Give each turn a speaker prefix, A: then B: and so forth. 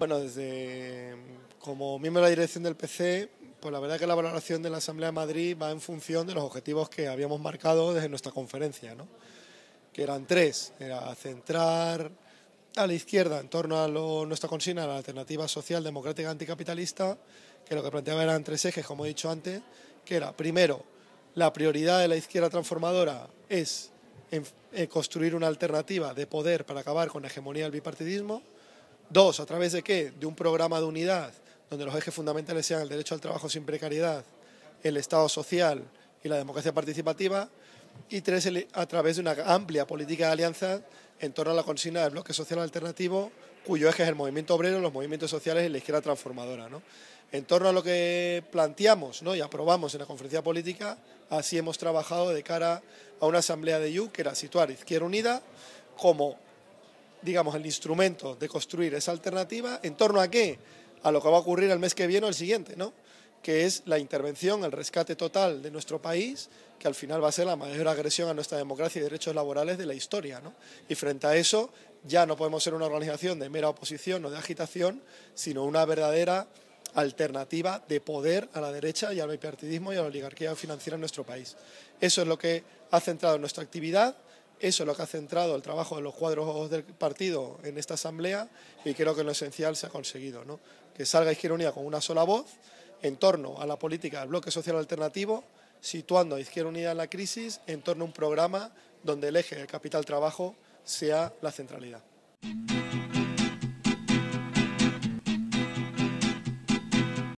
A: Bueno, desde como miembro de la dirección del PC, pues la verdad es que la valoración de la Asamblea de Madrid va en función de los objetivos que habíamos marcado desde nuestra conferencia, ¿no? que eran tres, era centrar a la izquierda en torno a nuestra consigna, la alternativa social, democrática, anticapitalista, que lo que planteaba eran tres ejes, como he dicho antes, que era, primero, la prioridad de la izquierda transformadora es eh, construir una alternativa de poder para acabar con la hegemonía del bipartidismo, Dos, a través de qué? De un programa de unidad, donde los ejes fundamentales sean el derecho al trabajo sin precariedad, el Estado social y la democracia participativa. Y tres, a través de una amplia política de alianza en torno a la consigna del bloque social alternativo, cuyo eje es el movimiento obrero, los movimientos sociales y la izquierda transformadora. En torno a lo que planteamos ¿no? y aprobamos en la conferencia política, así hemos trabajado de cara a una asamblea de IU que era situar Izquierda Unida como digamos, el instrumento de construir esa alternativa en torno a qué? A lo que va a ocurrir el mes que viene o el siguiente, ¿no? que es la intervención, el rescate total de nuestro país, que al final va a ser la mayor agresión a nuestra democracia y derechos laborales de la historia. ¿no? Y frente a eso ya no podemos ser una organización de mera oposición o de agitación, sino una verdadera alternativa de poder a la derecha y al bipartidismo y a la oligarquía financiera en nuestro país. Eso es lo que ha centrado nuestra actividad eso es lo que ha centrado el trabajo de los cuadros del partido en esta asamblea y creo que lo esencial se ha conseguido, que salga Izquierda Unida con una sola voz en torno a la política del bloque social alternativo, situando a Izquierda Unida en la crisis en torno a un programa donde el eje del capital-trabajo sea la centralidad.